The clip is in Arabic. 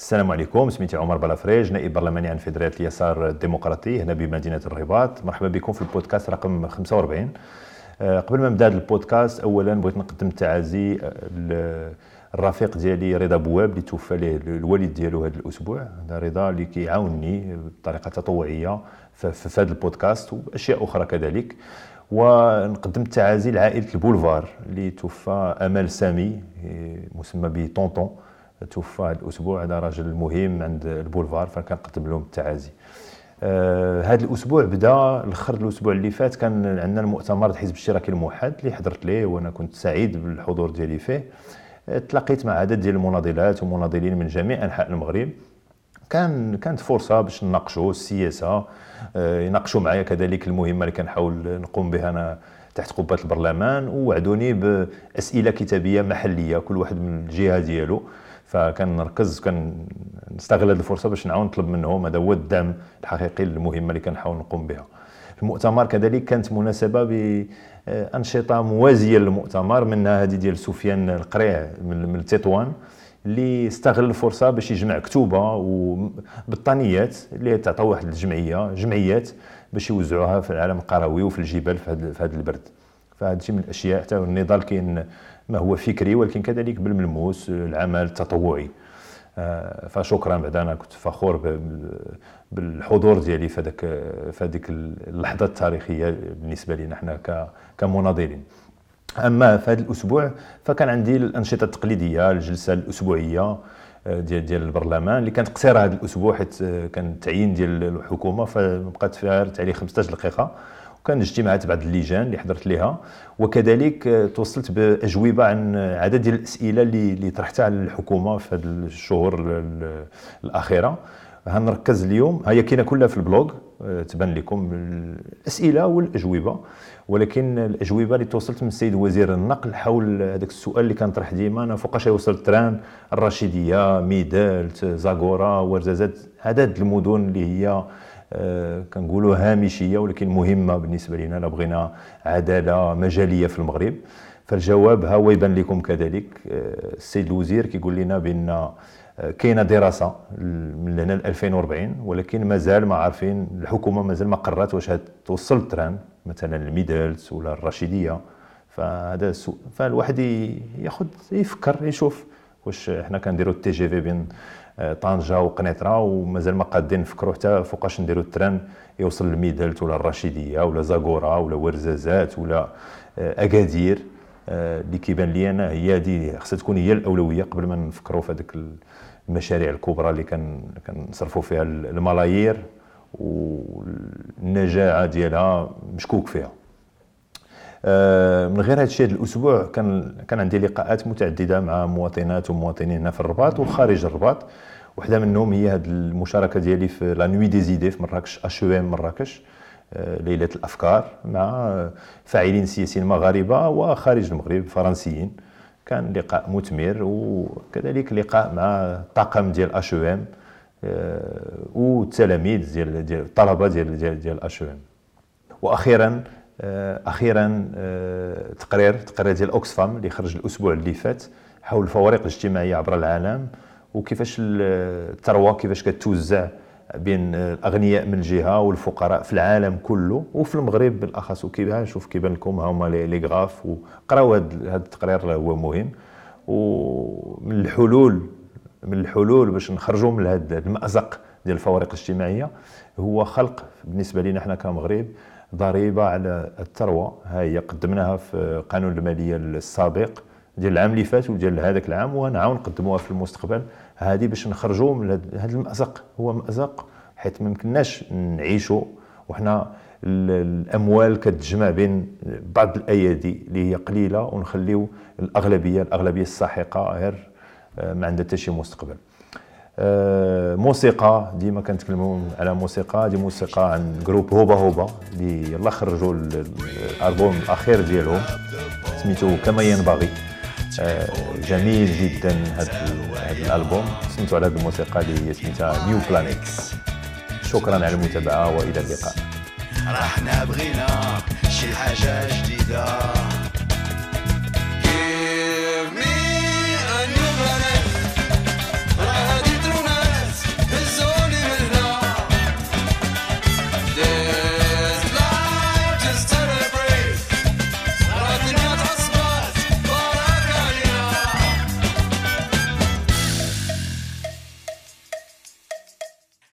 السلام عليكم سميتي عمر بلافريج نائب برلماني عن فيدرالية اليسار الديمقراطي هنا بمدينة الرباط مرحبا بكم في البودكاست رقم 45 آه، قبل ما نبدا البودكاست اولا بغيت نقدم التعازي الرفيق آه، ديالي رضا بواب اللي توفى ليه الوالد ديالو هذا الاسبوع هذا رضا اللي كيعاونني بطريقه تطوعيه في هذا البودكاست واشياء اخرى كذلك ونقدم التعازي لعائله البولفار اللي توفى امال سامي آه، مسمى بطونطون طونطون توفى هذا الاسبوع هذا راجل مهم عند البولفار فكنقدم لهم التعازي آه، هذا الاسبوع بدا الاخر الاسبوع اللي فات كان عندنا المؤتمر الحزب الاشتراكي الموحد اللي حضرت ليه وانا كنت سعيد بالحضور ديالي فيه تلاقيت مع عدد ديال المناضلات ومناضلين من جميع انحاء المغرب كان كانت فرصه باش نناقشوا السياسه آه، يناقشوا معايا كذلك المهمه اللي كنحاول نقوم بها انا تحت قبه البرلمان ووعدوني باسئله كتابيه محليه كل واحد من الجهه ديالو فكان نركز كان نستغل هذه الفرصه باش نعاون نطلب منهم هذا هو الدعم الحقيقي المهمه اللي كنحاول نقوم بها المؤتمر كذلك كانت مناسبه بانشطه موازيه للمؤتمر منها هذه ديال سفيان القريع من التطوان اللي استغل الفرصه باش يجمع كتوبه وبطانيات اللي تعطى واحد الجمعيه جمعيات باش يوزعوها في العالم القروي وفي الجبال في هذا البرد فهذا من الاشياء حتى النضال كاين ما هو فكري ولكن كذلك بالملموس العمل التطوعي آه، فشكرا بعد انا كنت فخور بالحضور ديالي في هذاك في هذيك اللحظه التاريخيه بالنسبه لنا حنا كمناضلين اما في هذا الاسبوع فكان عندي الانشطه التقليديه الجلسه الاسبوعيه آه، ديال ديال البرلمان اللي كانت قصيره هذا الاسبوع حيت آه، كان التعيين ديال الحكومه فبقات فيها عليه 15 دقيقه كان اجتماعات بعض اللجان اللي حضرت لها وكذلك آه، توصلت باجوبه عن عدد ديال الاسئله اللي اللي طرحتها على الحكومه في هذه الشهور الاخيره هنركز اليوم هي كاينه كلها في البلوغ آه، تبان لكم الاسئله والاجوبه ولكن الاجوبه اللي توصلت من السيد وزير النقل حول هذاك السؤال اللي كنطرح ديما انا فوقاش يوصل التران الرشيديه ميدالت زاغورا ورزازات عدد المدن اللي هي آه، كنقولوا هامشيه ولكن مهمه بالنسبه لنا لا بغينا عداله مجاليه في المغرب فالجواب ها هو يبان لكم كذلك آه، السيد الوزير كيقول لنا بان آه، كاينه دراسه من هنا ل 2040 ولكن مازال ما عارفين الحكومه مازال ما قررت واش توصل التران مثلا الميدلز ولا الرشيديه فهذا السؤال فالواحد ياخذ يفكر يشوف واش حنا كنديروا التي جي في بين آه، طنجه وقنيطره ومازال ما قادين نفكروا حتى فوقاش نديروا التران يوصل لميدلت ولا الرشيديه ولا زاكورا ولا ورزازات ولا آه، اكادير آه، اللي كيبان لي انا هي هذه خصها تكون هي الاولويه قبل ما نفكروا في هذيك المشاريع الكبرى اللي كان كنصرفوا فيها الملايير والنجاعه ديالها مشكوك فيها آه، من غير هذا الشيء هذا الاسبوع كان كان عندي لقاءات متعدده مع مواطنات ومواطنين هنا في الرباط وخارج الرباط وحده منهم هي هذه المشاركه ديالي في لا نوي دي زيدي في مراكش اش ام e مراكش آه، ليله الافكار مع فاعلين سياسيين مغاربه وخارج المغرب فرنسيين كان لقاء مثمر وكذلك لقاء مع الطاقم ديال اش e ام آه، والتلاميذ ديال ديال الطلبه ديال ديال, ديال اش ام e واخيرا آه، اخيرا آه، تقرير تقرير ديال اوكسفام اللي خرج الاسبوع اللي فات حول الفوارق الاجتماعيه عبر العالم وكيفاش الثروه كيفاش كتوزع بين الاغنياء من جهه والفقراء في العالم كله وفي المغرب بالاخص وكيبان شوف كيبان لكم ها هما لي غراف وقراو هذا التقرير هو مهم ومن الحلول من الحلول باش نخرجوا من هذا المازق ديال الفوارق الاجتماعيه هو خلق بالنسبه لنا حنا كمغرب ضريبه على الثروه ها هي قدمناها في قانون الماليه السابق ديال العام اللي فات وديال هذاك العام ونعاود نقدموها في المستقبل هذه باش نخرجوا من هذا المازق هو مازق حيت ما يمكنناش نعيشوا وحنا الاموال كتجمع بين بعض الايادي اللي هي قليله ونخليو الاغلبيه الاغلبيه الساحقه غير آه، ما عندها حتى شي مستقبل آه، موسيقى ديما كنتكلموا على موسيقى دي موسيقى عن جروب هوبا هوبا اللي يلا خرجوا الالبوم الاخير ديالهم سميتو كما ينبغي آه، جميل جدا هذا الالبوم سميتو على هذه الموسيقى اللي هي سميتها نيو بلانيت شكرا على المتابعه والى اللقاء رحنا بغيناك شي حاجه جديده